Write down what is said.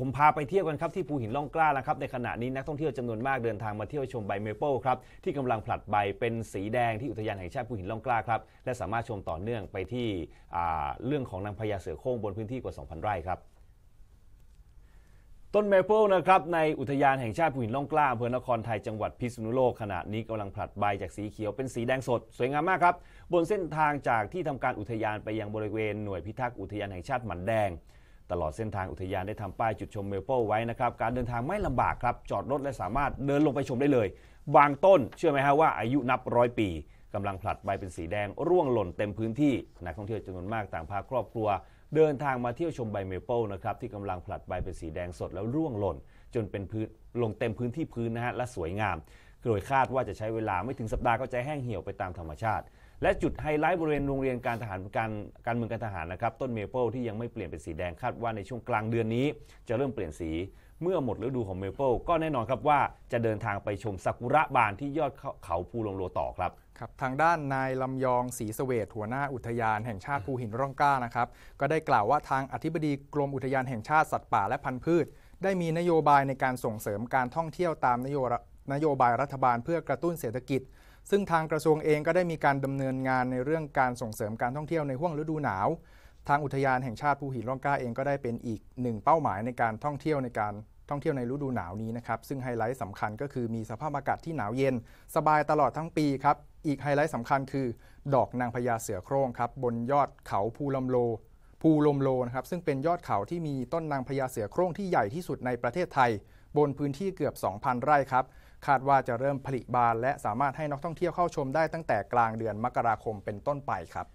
ผมพาไปเที่ยวกันครับ ที่ภูหินล่องกล้าแล้วครับในขณะนี้ นักท่องเที่ยวจำนวนมากเดินทางมาเที่ยวชมใบเมเปิลครับที่กำลังผลัดใบเป็นสีแดงที่อุทยานแห่งชาติภูหินล่องกล้าครับ และสามารถชมต่อเนื่องไปที่เรื่องของนางพญาเสือโคร่งบนพื้นที่กว่า2,000 ไร่ครับต้นเมเปิลนะครับในอุทยานแห่งชาติภูหินล่องกล้าอำเภอนครไทยจังหวัดพิษณุโลกขณะนี้กำลังผลัดใบจากสีเขียวเป็นสีแดงสดสวยงามมากครับบนเส้นทางจากที่ทำการอุทยานไปยังบริเวณหน่วยพิทักษ์อุทยานแห่งชาติหมันแดงตลอดเส้นทางอุทยานได้ทำป้ายจุดชมเมเปิลไว้นะครับการเดินทางไม่ลำบากครับจอดรถและสามารถเดินลงไปชมได้เลย บางต้น เชื่อไหมฮะว่าอายุนับร้อยปีกำลังผลัดใบเป็นสีแดงร่วงหล่นเต็มพื้นที่นักท่องเที่ยวจำนวนมากต่างพาครอบครัว เดินทางมาเที่ยวชมใบเมเปิลนะครับที่กำลังผลัดใบเป็นสีแดงสดแล้วร่วงหล่น จนเป็นพื้นลงเต็มพื้นที่พื้นนะฮะและสวยงามโดยคาดว่าจะใช้เวลาไม่ถึงสัปดาห์ก็จะแห้งเหี่ยวไปตามธรรมชาติและจุดไฮไลท์บริเวณโรงเรียนการทหารการการเมืองการทหารนะครับต้นเมเปิลที่ยังไม่เปลี่ยนเป็นสีแดงคาดว่าในช่วงกลางเดือนนี้จะเริ่มเปลี่ยนสีเมื่อหมดฤดูของเมเปิลก็แน่นอนครับว่าจะเดินทางไปชมซากุระบานที่ยอดเขาภูลงโลต่อครับครับทางด้านนายลำยองศรีสเสวตหัวหน้าอุทยานแห่งชาติภูหินร่องกล้านะครับก็ได้กล่าวว่าทางอธิบดีกรมอุทยานแห่งชาติสัตว์ป่าและพันธุ์พืช ได้มีนโยบายในการส่งเสริมการท่องเที่ยวตามนโยนโยบายรัฐบาลเพื่อกระตุ้นเศรษฐกิจ ซึ่งทางกระทรวงเองก็ได้มีการดำเนินงานในเรื่องการส่งเสริมการท่องเที่ยวในห่วงฤดูหนาว ทางอุทยานแห่งชาติภูหินร่องกล้าเองก็ได้เป็นอีกหนึ่งเป้าหมายในการท่องเที่ยวในการท่องเที่ยวในฤดูหนาวนี้นะครับ ซึ่งไฮไลท์สำคัญก็คือมีสภาพอากาศที่หนาวเย็น สบายตลอดทั้งปีครับ อีกไฮไลท์สำคัญคือดอกนางพญาเสือโคร่งครับบนยอดเขาภูลำโล ภูลมโลนะครับ ซึ่งเป็นยอดเขาที่มีต้นนางพญาเสือโคร่งที่ใหญ่ที่สุดในประเทศไทยบนพื้นที่เกือบ2,000ไร่ครับคาดว่าจะเริ่มผลิบานและสามารถให้นักท่องเที่ยวเข้าชมได้ตั้งแต่กลางเดือนมกราคมเป็นต้นไปครับ